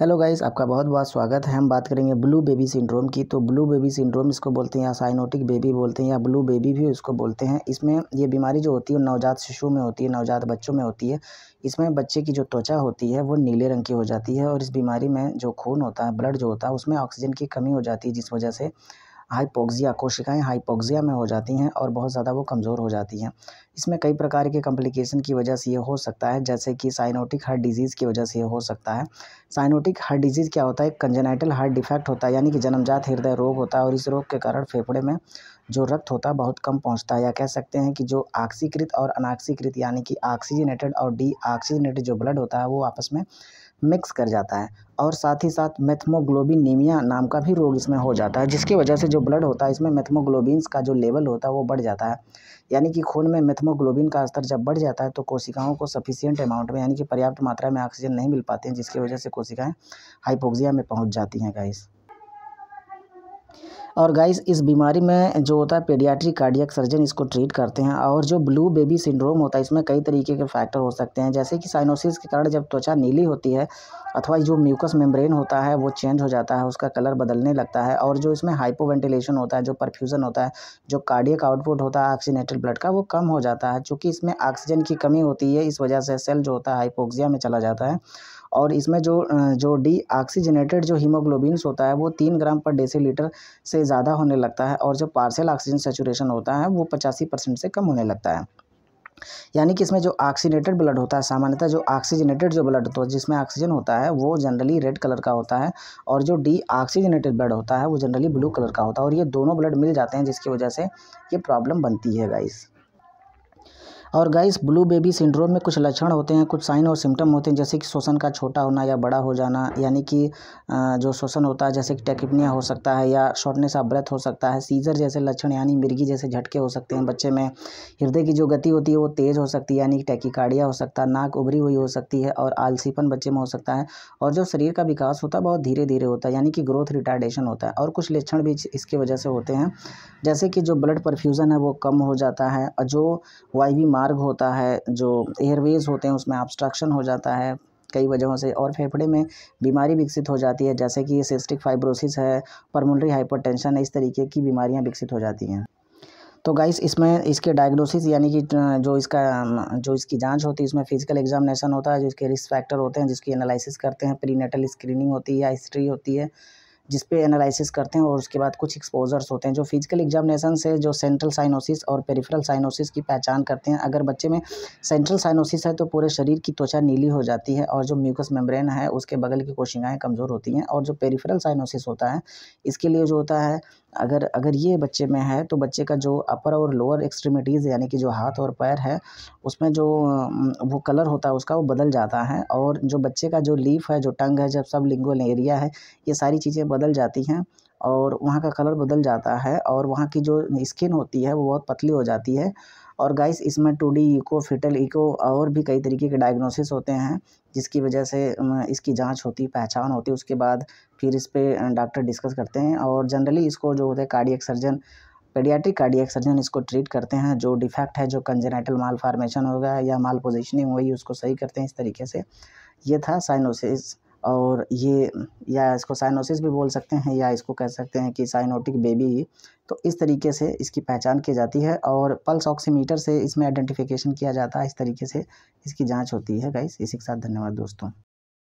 hello guys आपका बहुत बहुत स्वागत है हम बात करेंगे ब्लू बेबी सिंड्रोम की तो ब्लू बेबी सिंड्रोम इसको बोलते हैं या साइनोटिक बेबी बोलते हैं या ब्लू बेबी भी इसको बोलते हैं इसमें ये बीमारी जो होती है नवजात शिशु में होती है नवजात बच्चों में होती है इसमें बच्चे की जो त्वचा होती है वो नीले रंग की हो जाती है और इस बीमारी में जो खून होता है ब्लड जो होता है उसमें ऑक्सीजन की कमी हो जाती है जिस वजह से हाइपोक्सिया कोशिकाएं हाइपोक्सिया में हो जाती हैं और बहुत ज़्यादा वो कमज़ोर हो जाती हैं इसमें कई प्रकार के कॉम्प्लिकेशन की वजह से ये हो सकता है जैसे कि साइनोटिक हार्ट डिजीज़ की वजह से ये हो सकता है साइनोटिक हार्ट डिजीज़ क्या होता है कंजेनाइटल हार्ट डिफेक्ट होता है यानी कि जन्मजात हृदय रोग होता है और इस रोग के कारण फेफड़े में जो रक्त होता है बहुत कम पहुंचता है या कह सकते हैं कि जो ऑक्सीकृत और अनाक्सीकृत यानी कि ऑक्सीजनेटेड और डी ऑक्सीजनेटेड जो ब्लड होता है वो आपस में मिक्स कर जाता है और साथ ही साथ मेथमोग्लोबिनीमिया नाम का भी रोग इसमें हो जाता है जिसकी वजह से जो ब्लड होता है इसमें मेथमोग्लोबिन का जो लेवल होता है वो बढ़ जाता है यानी कि खून में मेथमोग्लोबिन का स्तर जब बढ़ जाता है तो कोशिकाओं को सफिशियंट अमाउंट में यानी कि पर्याप्त मात्रा में ऑक्सीजन नहीं मिल पाते हैं जिसकी वजह से कोशिकाएँ हाइपोक्सिया में पहुँच जाती हैं गाइस और गाइस इस बीमारी में जो होता है पेडियाट्रिक कार्डियक सर्जन इसको ट्रीट करते हैं और जो ब्लू बेबी सिंड्रोम होता है इसमें कई तरीके के फैक्टर हो सकते हैं जैसे कि साइनोसिस के कारण जब त्वचा नीली होती है अथवा जो म्यूकस मेम्ब्रेन होता है वो चेंज हो जाता है उसका कलर बदलने लगता है और जो इसमें हाइपोवेंटिलेशन होता है जो परफ्यूज़न होता है जो कार्डियक आउटपुट होता है ऑक्सीनेटेड ब्लड का वो कम हो जाता है चूँकि इसमें ऑक्सीजन की कमी होती है इस वजह से सेल जो होता है हाइपोक्सिया में चला जाता है और इसमें जो जो डी ऑक्सीजनेटेड जो हीमोग्लोबिनस होता है वो तीन ग्राम पर डेसीलीटर से ज़्यादा होने लगता है और जो पार्सल ऑक्सीजन सेचुरेशन होता है वो पचासी परसेंट से कम होने लगता है यानी कि इसमें जो ऑक्सीनेटेड ब्लड होता है सामान्यतः जो ऑक्सीजनेटेड जो ब्लड होता है जिसमें ऑक्सीजन होता है वो जनरली रेड कलर का होता है और जो डी ऑक्सीजनेटेड ब्लड होता है वो जनरली ब्लू कलर का होता है और ये दोनों ब्लड मिल जाते हैं जिसकी वजह से ये प्रॉब्लम बनती है गाइस और गाइस ब्लू बेबी सिंड्रोम में कुछ लक्षण होते हैं कुछ साइन और सिम्टम होते हैं जैसे कि शोषण का छोटा होना या बड़ा हो जाना यानी कि जो शोषण होता है जैसे कि टेकिपनिया हो सकता है या शॉर्टनेस ऑफ ब्रेथ हो सकता है सीजर जैसे लक्षण यानी मिर्गी जैसे झटके हो सकते हैं बच्चे में हृदय की जो गति होती है वो तेज़ हो सकती है यानी कि टैकिकार्डिया हो सकता है नाक उभरी हुई हो सकती है और आलसीपन बच्चे में हो सकता है और जो शरीर का विकास होता है बहुत धीरे धीरे होता है यानी कि ग्रोथ रिटार्डेशन होता है और कुछ लक्षण भी इसकी वजह से होते हैं जैसे कि जो ब्लड परफ्यूज़न है वो कम हो जाता है और जो वाई मार्ग होता है जो एयरवेज़ होते हैं उसमें ऑब्स्ट्रक्शन हो जाता है कई वजहों से और फेफड़े में बीमारी विकसित हो जाती है जैसे कि सिस्टिक फाइब्रोसिस है परमोनरी हाइपरटेंशन है इस तरीके की बीमारियां विकसित हो जाती हैं तो गाइस इसमें इसके डायग्नोसिस यानी कि जो इसका जो इसकी जांच होती है इसमें फिजिकल एग्जामिनेशन होता है जो इसके रिस्क फैक्टर होते हैं जिसकी एनालिसिस करते हैं प्रीनेटल स्क्रीनिंग होती है हिस्ट्री होती है जिस पे एनालिसिस करते हैं और उसके बाद कुछ एक्सपोजर्स होते हैं जो फिजिकल एग्जामिनेशन से जो सेंट्रल साइनोसिस और पेरिफेरल साइनोसिस की पहचान करते हैं अगर बच्चे में सेंट्रल साइनोसिस है तो पूरे शरीर की त्वचा नीली हो जाती है और जो म्यूकस मेम्ब्रेन है उसके बगल की कोशिकाएँ कमज़ोर होती हैं और जो पेरीफरल साइनोसिस होता है इसके लिए जो होता है अगर अगर ये बच्चे में है तो बच्चे का जो अपर और लोअर एक्सट्रीमिटीज़ यानी कि जो हाथ और पैर है उसमें जो वो कलर होता है उसका वो बदल जाता है और जो बच्चे का जो लीफ है जो टंग है जब सब लिंगुअल एरिया है ये सारी चीज़ें बदल जाती हैं और वहाँ का कलर बदल जाता है और वहाँ की जो स्किन होती है वो बहुत पतली हो जाती है और गाइस इसमें two D echo fetal echo और भी कई तरीके के डायग्नोसिस होते हैं जिसकी वजह से इसकी जांच होती पहचान होती उसके बाद फिर इस पर डॉक्टर डिस्कस करते हैं और जनरली इसको जो होता है cardiac surgeon paediatric cardiac surgeon इसको ट्रीट करते हैं जो डिफेक्ट है जो कंजेनाइटल माल फार्मेशन हो गया या माल पोजिशनिंग हुई उसको सही करते हैं इस तरीके से ये था साइनोसिस और ये या इसको साइनोसिस भी बोल सकते हैं या इसको कह सकते हैं कि साइनोटिक बेबी तो इस तरीके से इसकी पहचान की जाती है और पल्स ऑक्सीमीटर से इसमें आइडेंटिफिकेशन किया जाता है इस तरीके से इसकी जांच होती है गाइस इसी के साथ धन्यवाद दोस्तों